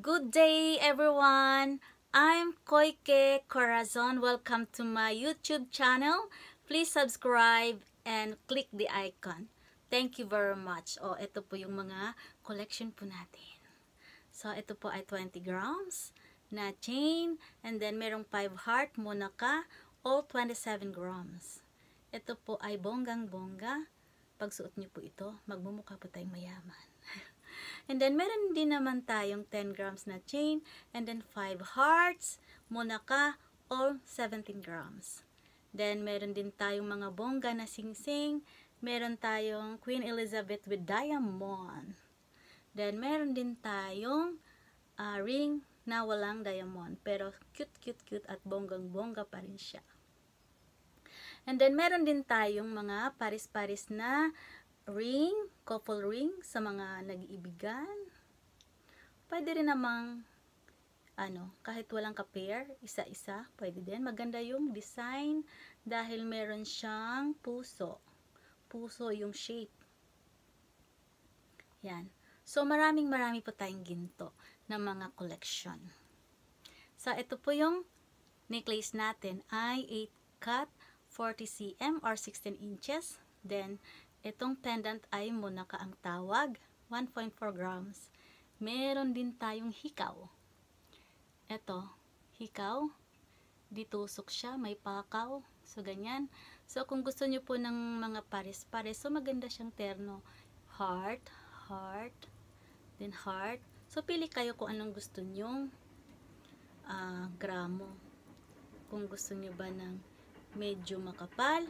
Good day everyone! I'm Koike Corazon. Welcome to my YouTube channel. Please subscribe and click the icon. Thank you very much. oh, ito po yung mga collection po natin. So, ito po ay 20 grams na chain. And then, merong 5 heart, monaka, all 27 grams. Ito po ay bonggang-bongga. Pagsuot niyo po ito, magmumukha po tayong mayaman. And then, meron din naman tayong 10 grams na chain, and then 5 hearts, monaka, or 17 grams. Then, meron din tayong mga bongga na singsing, meron tayong Queen Elizabeth with diamond. Then, meron din tayong uh, ring na walang diamond, pero cute, cute, cute at bonggang-bongga pa rin siya. And then, meron din tayong mga paris-paris na ring, couple ring sa mga nag-iibigan. Pwede rin namang ano, kahit walang ka-pair, isa-isa, pwede din. Maganda yung design dahil meron siyang puso. Puso yung shape. Yan. So, maraming marami po tayong ginto na mga collection. So, ito po yung necklace natin I 8 cut, 40 cm or 16 inches. Then, Itong pendant ay monaka ang tawag, 1.4 grams. Meron din tayong hikaw. Ito, hikaw. Ditusok siya, may pakaw. So, ganyan. So, kung gusto nyo po ng mga pares-pares, so maganda siyang terno. Heart, heart, then heart. So, pili kayo kung anong gusto nyong uh, ah, gramo. Kung gusto nyo ba ng medyo makapal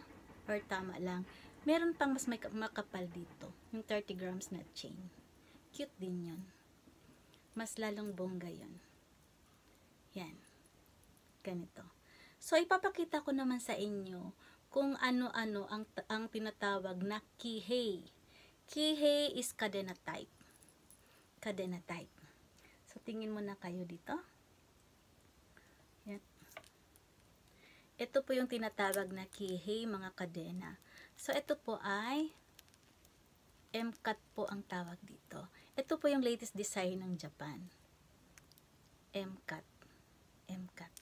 or tama lang. Meron pang mas may makapal dito. Yung 30 grams na chain. Cute din yon. Mas lalong bongga yon. Yan. Ganito. So, ipapakita ko naman sa inyo kung ano-ano ang, ang tinatawag na kihei. Kihei is cadena type. Cadena type. So, tingin mo na kayo dito. Yan. Ito po yung tinatawag na kihei, mga kadena. So, ito po ay M-cut po ang tawag dito. Ito po yung latest design ng Japan. M-cut. M-cut.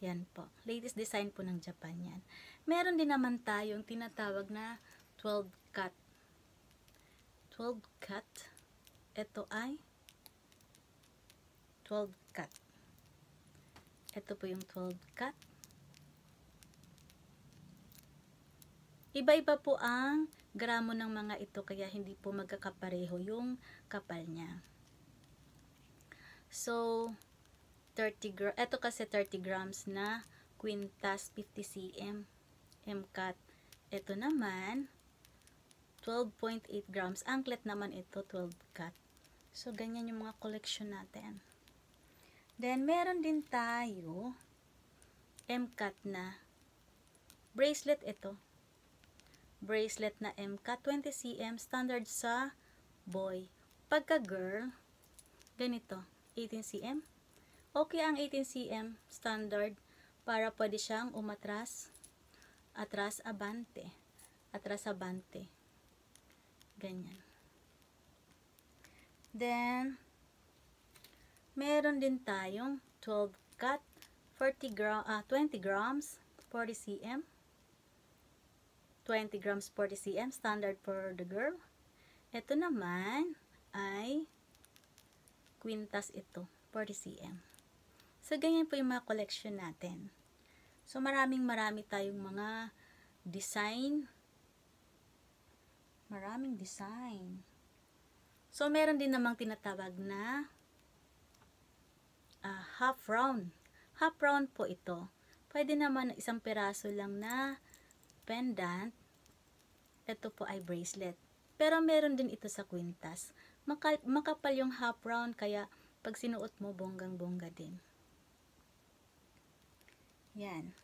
Yan po. Latest design po ng Japan yan. Meron din naman tayong tinatawag na 12 cut. 12 cut. Ito ay 12 cut. Ito po yung 12 cut. Iba-iba po ang gramo ng mga ito kaya hindi po magkakapareho yung kapal niya. So, 30 gram, ito kasi 30 grams na quintas 50 cm MCAT. Ito naman 12.8 grams. Anglet naman ito 12 cut. So, ganyan yung mga collection natin. Then, meron din tayo MCAT na bracelet ito bracelet na MK, 20cm, standard sa boy. Pagka girl, ganito, 18cm. Okay ang 18cm, standard, para pwede siyang umatras, atras abante, atras abante. Ganyan. Then, meron din tayong 12 cut, 40 gram, ah, 20 grams, 40 cm. 20 grams 40 cm standard for the girl. Ito naman ay quintas ito, 40 cm. So, ganyan po yung mga collection natin. So, maraming marami tayong mga design. Maraming design. So, meron din namang tinatawag na uh, half round. Half round po ito. Pwede naman isang piraso lang na pendant. Ito po ay bracelet. Pero meron din ito sa kwintas. makapal yung half round kaya pag sinuot mo bonggang-bongga din. Yan.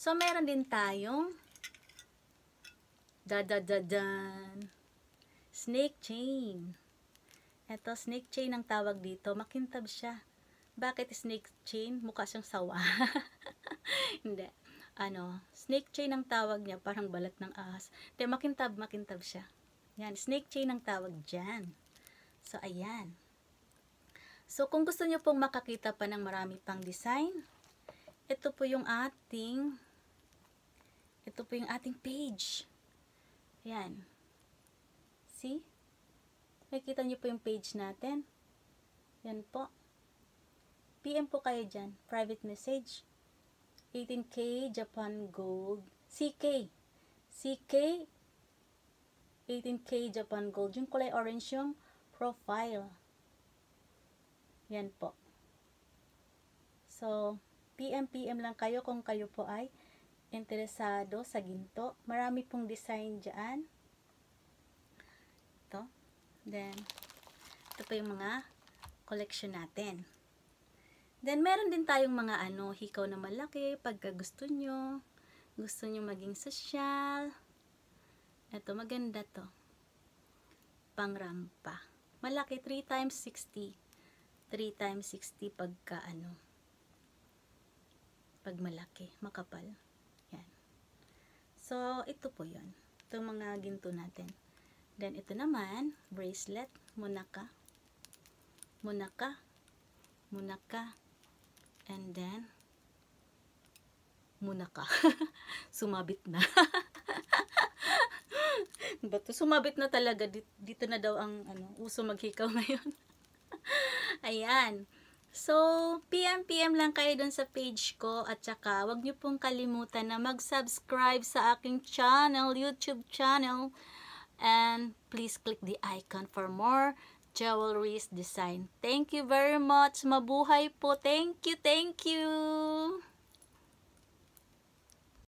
So meron din tayong da da dadadadan snake chain. Ito snake chain ang tawag dito. Makintab siya. Bakit snake chain? Mukha siyang sawa. Hindi ano, snake chain ang tawag niya, parang balat ng ahas. Te, makintab, makintab siya. Yan, snake chain ang tawag dyan. So, ayan. So, kung gusto niyo pong makakita pa ng marami pang design, ito po yung ating, ito po yung ating page. Ayan. See? Nakikita niyo po yung page natin. Yan po. PM po kayo dyan. Private message. 18K Japan Gold. CK. CK. 18K Japan Gold. Yung kulay orange yung profile. Yan po. So, PM-PM lang kayo kung kayo po ay interesado sa ginto. Marami pong design dyan. Ito. Then, ito pa yung mga collection natin. Then, meron din tayong mga ano, hikaw na malaki, pagka gusto nyo. Gusto nyo maging social. Ito, maganda to. Pangrampa. Malaki, 3 times 60. 3 times 60 pagka ano. Pag malaki, makapal. Yan. So, ito po yon Ito mga ginto natin. Then, ito naman, bracelet, munaka. Munaka. Munaka and then muna ka sumabit na But, sumabit na talaga dito, na daw ang ano uso maghikaw ngayon ayan So, PM-PM lang kayo dun sa page ko at saka wag nyo pong kalimutan na mag-subscribe sa aking channel, YouTube channel. And please click the icon for more Jewelries Design. Thank you very much. Mabuhay po. Thank you, thank you.